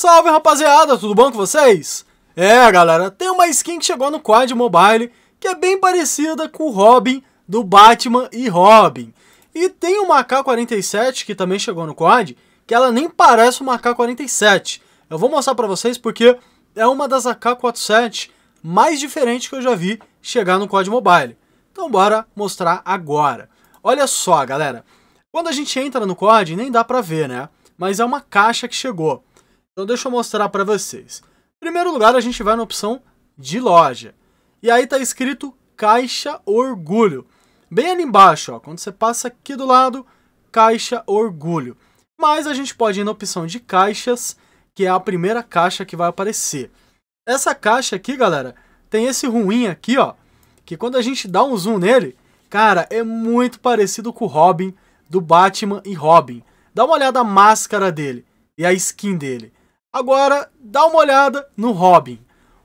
Salve rapaziada, tudo bom com vocês? É galera, tem uma skin que chegou no Quad Mobile que é bem parecida com o Robin do Batman e Robin. E tem uma K-47 que também chegou no Quad que ela nem parece uma AK-47. Eu vou mostrar pra vocês porque é uma das AK-47 mais diferentes que eu já vi chegar no Quad Mobile. Então bora mostrar agora. Olha só galera, quando a gente entra no Quad nem dá pra ver né, mas é uma caixa que chegou. Então deixa eu mostrar para vocês. Em primeiro lugar, a gente vai na opção de loja. E aí tá escrito Caixa Orgulho. Bem ali embaixo, ó, quando você passa aqui do lado, Caixa Orgulho. Mas a gente pode ir na opção de caixas, que é a primeira caixa que vai aparecer. Essa caixa aqui, galera, tem esse ruim aqui, ó, que quando a gente dá um zoom nele, cara, é muito parecido com o Robin, do Batman e Robin. Dá uma olhada a máscara dele e a skin dele. Agora, dá uma olhada no Robin.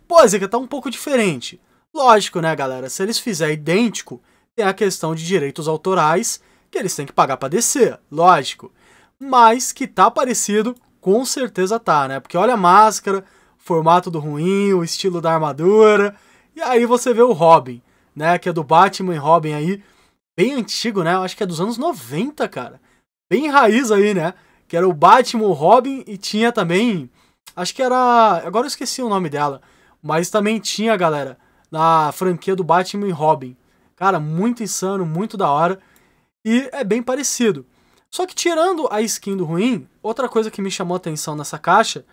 Pô, é que tá um pouco diferente. Lógico, né, galera? Se eles fizerem idêntico, tem a questão de direitos autorais, que eles têm que pagar pra descer, lógico. Mas que tá parecido, com certeza tá, né? Porque olha a máscara, formato do ruim, o estilo da armadura. E aí você vê o Robin, né? Que é do Batman e Robin aí. Bem antigo, né? acho que é dos anos 90, cara. Bem raiz aí, né? que era o Batman, o Robin e tinha também. Acho que era. Agora eu esqueci o nome dela. Mas também tinha, galera, na franquia do Batman e Robin. Cara, muito insano, muito da hora. E é bem parecido. Só que tirando a skin do ruim, outra coisa que me chamou atenção nessa caixa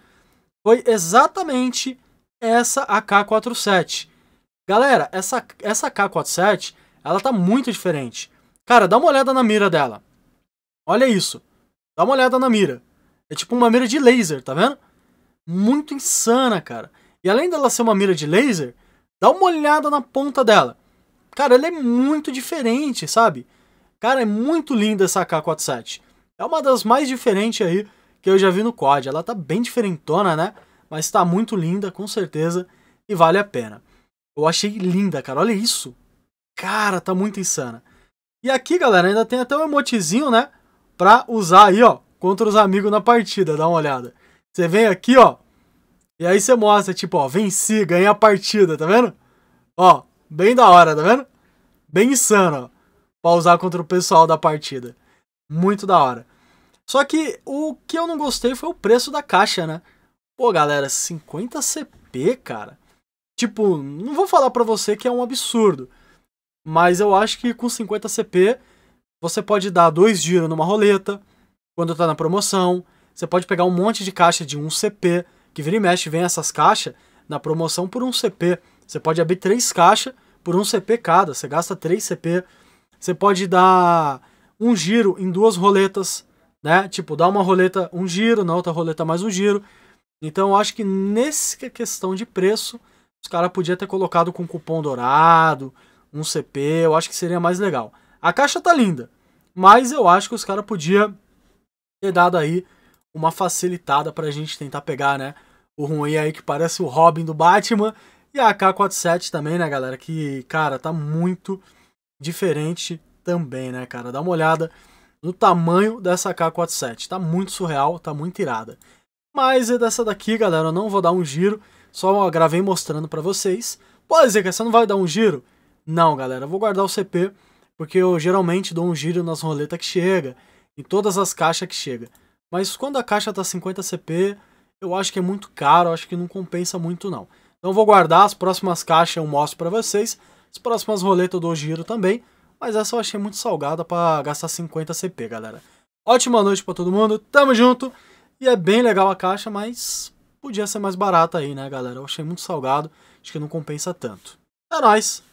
foi exatamente essa AK-47. Galera, essa, essa AK-47, ela tá muito diferente. Cara, dá uma olhada na mira dela. Olha isso. Dá uma olhada na mira. É tipo uma mira de laser, tá vendo? Muito insana, cara. E além dela ser uma mira de laser, dá uma olhada na ponta dela. Cara, ela é muito diferente, sabe? Cara, é muito linda essa AK-47. É uma das mais diferentes aí que eu já vi no COD. Ela tá bem diferentona, né? Mas tá muito linda, com certeza, e vale a pena. Eu achei linda, cara. Olha isso. Cara, tá muito insana. E aqui, galera, ainda tem até um emotezinho, né? para usar aí, ó, contra os amigos na partida. Dá uma olhada. Você vem aqui, ó, e aí você mostra, tipo, ó, venci, ganhei a partida, tá vendo? Ó, bem da hora, tá vendo? Bem insano, ó, pra usar contra o pessoal da partida. Muito da hora. Só que o que eu não gostei foi o preço da caixa, né? Pô, galera, 50 CP, cara. Tipo, não vou falar pra você que é um absurdo, mas eu acho que com 50 CP você pode dar dois giros numa roleta, quando está na promoção. Você pode pegar um monte de caixa de um CP, que vira e mexe, vem essas caixas na promoção por um CP. Você pode abrir três caixas por um CP cada, você gasta três CP. Você pode dar um giro em duas roletas, né? Tipo, dá uma roleta um giro, na outra roleta mais um giro. Então eu acho que nessa é questão de preço, os caras podiam ter colocado com cupom dourado, um CP, eu acho que seria mais legal. A caixa tá linda, mas eu acho que os caras podiam ter dado aí uma facilitada pra gente tentar pegar, né? O ruim aí que parece o Robin do Batman e a AK-47 também, né, galera? Que, cara, tá muito diferente também, né, cara? Dá uma olhada no tamanho dessa AK-47. Tá muito surreal, tá muito irada. Mas é dessa daqui, galera, eu não vou dar um giro, só gravei mostrando para vocês. Pode dizer que essa não vai dar um giro? Não, galera, eu vou guardar o CP porque eu geralmente dou um giro nas roletas que chega, em todas as caixas que chega. Mas quando a caixa tá 50 CP, eu acho que é muito caro, acho que não compensa muito não. Então eu vou guardar, as próximas caixas eu mostro para vocês, as próximas roletas eu dou giro também, mas essa eu achei muito salgada para gastar 50 CP, galera. Ótima noite para todo mundo, tamo junto! E é bem legal a caixa, mas podia ser mais barata aí, né, galera? Eu achei muito salgado, acho que não compensa tanto. É nóis!